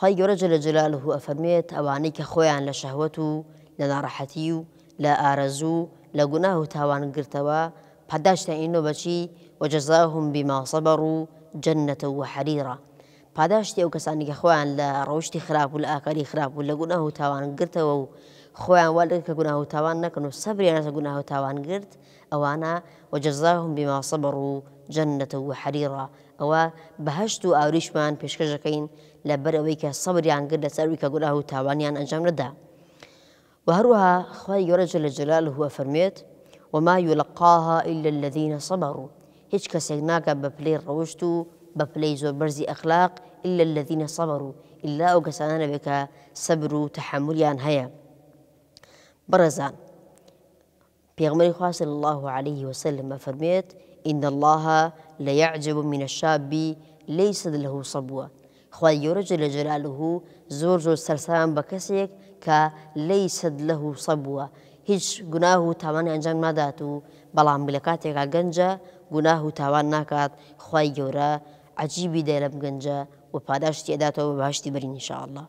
خی گەورە جلە جلال و ئەفەرمێت ئەوانەی کە خۆیان لە شەهوەت و لە ناڕەحەتی و لە ئارەزوو لە گوناه و تاوانگرتەوە پاداشتە ئینۆ بەچی وەجزاهم بیماسەبەڕ و جەنەتە و حەریرە پاداشتی ئەو کەسانی کە خۆیان لە ڕۆشتی خراپ و لە ئاکاری خراپ و لە گوناه و تاوانگرتەوە خوان والدك كجناه گوناه و تاوان نەکەن و سەبریانە گوناه و تاوانگررت ئەوانە وەجززاهم بیماسەبڕ و جەنەتە و حەریڕە ئەوە بەهشت و ئاوریشمان پێشکەشەکەین لە بەرەوەی کە سەبریان کرد لە سەروی کە گوناه و تاوانیان ئەنجام نەدا و هەروەها وما يلقاها إلا الذين صبروا هیچ کەسێک ببلي روشتو ببلي زو برزي أخلاق إلا الذين صبروا إلا أو كسانا بك صبروا و تحملیان هەیە بەڕێزان پێغمەری خواست الله عليه وسلم فەرمێت إن الله لە يعجب من الشابی ليس له صبوة خوای گەورە جل جلاله زۆر زۆر سەرسان بە کەسێک کە ليس له صبوة هیچ گوناه و تاوانی ئەنجام نادات و بەڵام لە کاتێکا گەنجە گوناه و تاوان ناکات خوای گەورە عجیبی دەرە بگەنجە و پاداشتی ئەداتەوە باشتی برین انشاء الله.